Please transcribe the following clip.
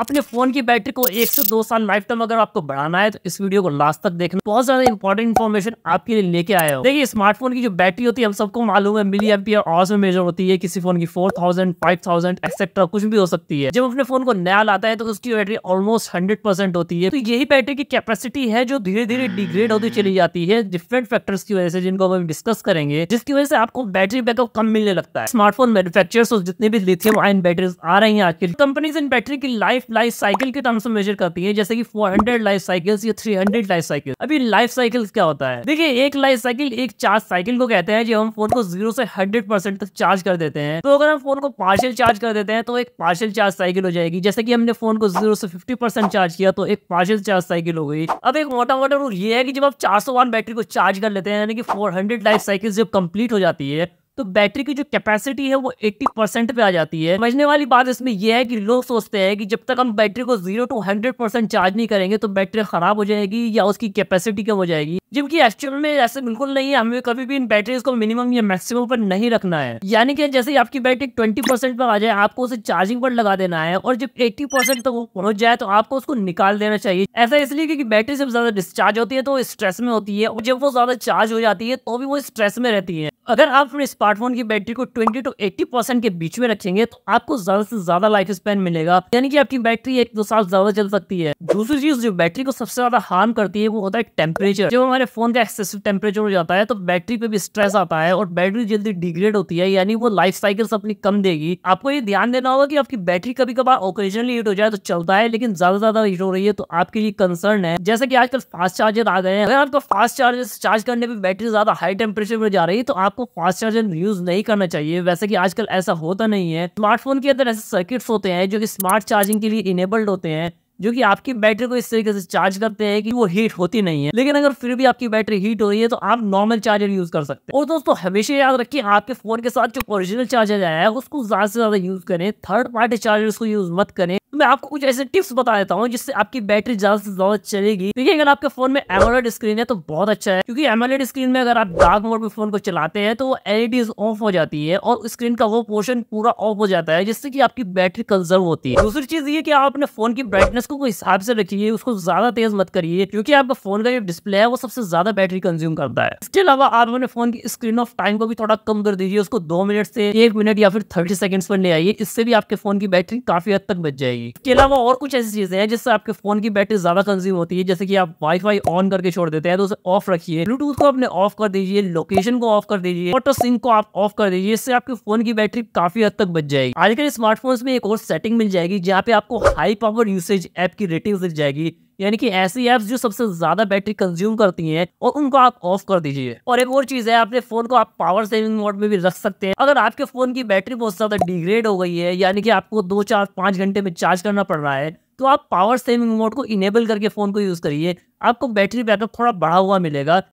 अपने फोन की बैटरी को एक से दो साल लाइफ टाइम अगर आपको बढ़ाना है तो इस वीडियो को लास्ट तक देखना बहुत ज्यादा इंपॉर्टेंट इन्फॉर्मेशन आपके लिए लेके आया हो देखिए स्मार्टफोन की जो बैटरी होती है हम सबको मालूम है मिली एम आवर्स में मेजर होती है किसी फोन की four thousand five thousand etcetera कुछ भी हो सकती है जब अपने फोन को नया लाता है तो उसकी बैटरी ऑलमोस्ट हंड्रेड परसेंट होती है तो यही बैटरी की कैपेसिटी है जो धीरे धीरे डिग्रेड होती चली जाती है डिफरेंट फैक्टर्स की वजह से जिनको हम डिस्कस करेंगे जिसकी वजह से आपको बैटरी बैकअप कम मिलने लगता है स्मार्टफोन मैनुफेक्चर जितने भी लिथियम आयन बैटरीज आ रही है आज की कंपनीज इन बैटरी की लाइफ लाइफ साइकिल के टर्म्स में मेजर करती है जैसे कि 400 लाइफ साइकिल्स या 300 लाइफ साइकिल अभी लाइफ साइकिल क्या होता है देखिए एक लाइफ साइकिल एक चार्ज साइकिल को कहते हैं जो हम फोन को जीरो से हंड्रेड परसेंट तक चार्ज कर देते हैं तो अगर हम फोन को पार्शियल चार्ज कर देते हैं तो एक पार्शियल चार्ज साइकिल हो जाएगी जैसे कि हमने फोन को जीरो से फिफ्टी चार्ज किया तो एक पार्शियल चार्ज साइकिल हो गई अब एक मोटा मोटा रूल ये है कि जब आप चार बैटरी को चार्ज कर लेते हैं यानी कि फोर लाइफ साइकिल जब कंप्लीट हो जाती है तो बैटरी की जो कैपेसिटी है वो 80 परसेंट पे आ जाती है समझने वाली बात इसमें यह है कि लोग सोचते हैं कि जब तक हम बैटरी को zero to hundred percent charge नहीं करेंगे तो बैटरी खराब हो जाएगी या उसकी कैपेसिटी कम हो जाएगी जबकि एक्चुअल में ऐसे बिल्कुल नहीं है हमें कभी भी इन बैटरीज को मिनिमम या मैक्सिमम पर नहीं रखना है यानी कि जैसे आपकी बैटरी ट्वेंटी परसेंट पर आ जाए आपको उसे चार्जिंग पर लगा देना है और जब एट्टी परसेंट तक वो पहुंच जाए तो आपको उसको निकाल देना चाहिए ऐसा इसलिए क्योंकि बैटरी जब ज्यादा डिस्चार्ज होती है तो स्ट्रेस में होती है और जब वो ज्यादा चार्ज हो जाती है तो भी वो स्ट्रेस में रहती है अगर आप अपने स्मार्टफोन की बैटरी को 20 टू 80 परसेंट के बीच में रखेंगे तो आपको ज्यादा से ज्यादा लाइफ स्पेन मिलेगा यानी कि आपकी बैटरी एक दो साल ज्यादा चल सकती है दूसरी चीज जो बैटरी को सबसे ज्यादा हार्म करती है वो होता है टेम्परेचर जब हमारे फोन का एक्सेसिव टेम्परेचर हो जाता है तो बैटरी पे भी स्ट्रेस आता है और बैटरी जल्दी डिग्रेड होती है यानी वो लाइफ साइकिल अपनी कम देगी आपको ये ध्यान देना होगा की आपकी बैटरी कभी कभार ओकेजनली हीट हो जाए तो चलता है लेकिन ज्यादा ज्यादा हीट हो रही है तो आपके लिए कंसर्न है जैसे की आजकल फास्ट चार्जर आ गए हैं अगर आपको फास्ट चार्जर चार्ज करने पर बैटरी ज्यादा हाई टेम्परेचर में जा रही है तो आप आपको फास्ट चार्जर यूज नहीं करना चाहिए वैसे कि आजकल ऐसा होता नहीं है स्मार्टफोन के अंदर ऐसे सर्किट्स होते हैं जो कि स्मार्ट चार्जिंग के लिए इनेबल्ड होते हैं जो कि आपकी बैटरी को इस तरीके से चार्ज करते हैं कि वो हीट होती नहीं है लेकिन अगर फिर भी आपकी बैटरी हीट हो रही है तो आप नॉर्मल चार्जर यूज कर सकते हैं और दोस्तों हमेशा याद रखिए आपके फोन के साथ जो ओरिजिनल चार्जर आया है उसको ज्यादा से ज्यादा यूज करें थर्ड पार्टी चार्जर को यूज मत करें मैं आपको कुछ ऐसे टिप्स बता देता हूँ जिससे आपकी बैटरी ज्यादा से ज्यादा चलेगी देखिए अगर आपके फोन में एमोलेड स्क्रीन है तो बहुत अच्छा है क्योंकि एमोलेड स्क्रीन में अगर आप डार्क मोड में फोन को चलाते हैं तो वो एलईडी ऑफ हो जाती है और स्क्रीन का वो पोर्शन पूरा ऑफ हो जाता है जिससे की आपकी बैटरी कंजर्व होती है दूसरी चीज ये की आप अपने फोन की ब्राइटनेस को हिसाब से रखिए उसको ज्यादा तेज मत करिए क्योंकि आपका फोन का जो डिस्प्ले है वो सबसे ज्यादा बैटरी कंज्यूम करता है इसके अलावा आप अपने फोन की स्क्रीन ऑफ टाइम को भी थोड़ा कम कर दीजिए उसको दो मिनट से एक मिनट या फिर थर्टी सेकेंड्स पर ले आइए इससे भी आपके फोन की बैटरी काफी हद तक बच जाएगी होगी इसके अलावा और कुछ ऐसी चीजें हैं जिससे आपके फोन की बैटरी ज्यादा कंज्यूम होती है जैसे कि आप वाईफाई ऑन करके छोड़ देते हैं तो उसे ऑफ रखिए ब्लूटूथ को अपने ऑफ कर दीजिए लोकेशन को ऑफ कर दीजिए ऑटो सिंक को आप ऑफ कर दीजिए इससे आपके फोन की बैटरी काफी हद तक बच जाएगी आजकल स्मार्टफोन में एक और सेटिंग मिल जाएगी जहाँ पे आपको हाई पावर यूसेज ऐप की रेटिंग मिल जाएगी यानी कि ऐसी ऐप्स जो सबसे ज्यादा बैटरी कंज्यूम करती हैं और उनको आप ऑफ कर दीजिए और एक और चीज है अपने फोन को आप पावर सेविंग मोड में भी रख सकते हैं अगर आपके फोन की बैटरी बहुत ज्यादा डिग्रेड हो गई है यानी कि आपको दो चार पांच घंटे में चार्ज करना पड़ रहा है तो आप पावर सेविंग मोड को इनेबल करके फ़ोन को यूज़ करिए आपको बैटरी बैकअप थोड़ा बढ़ा हुआ मिलेगा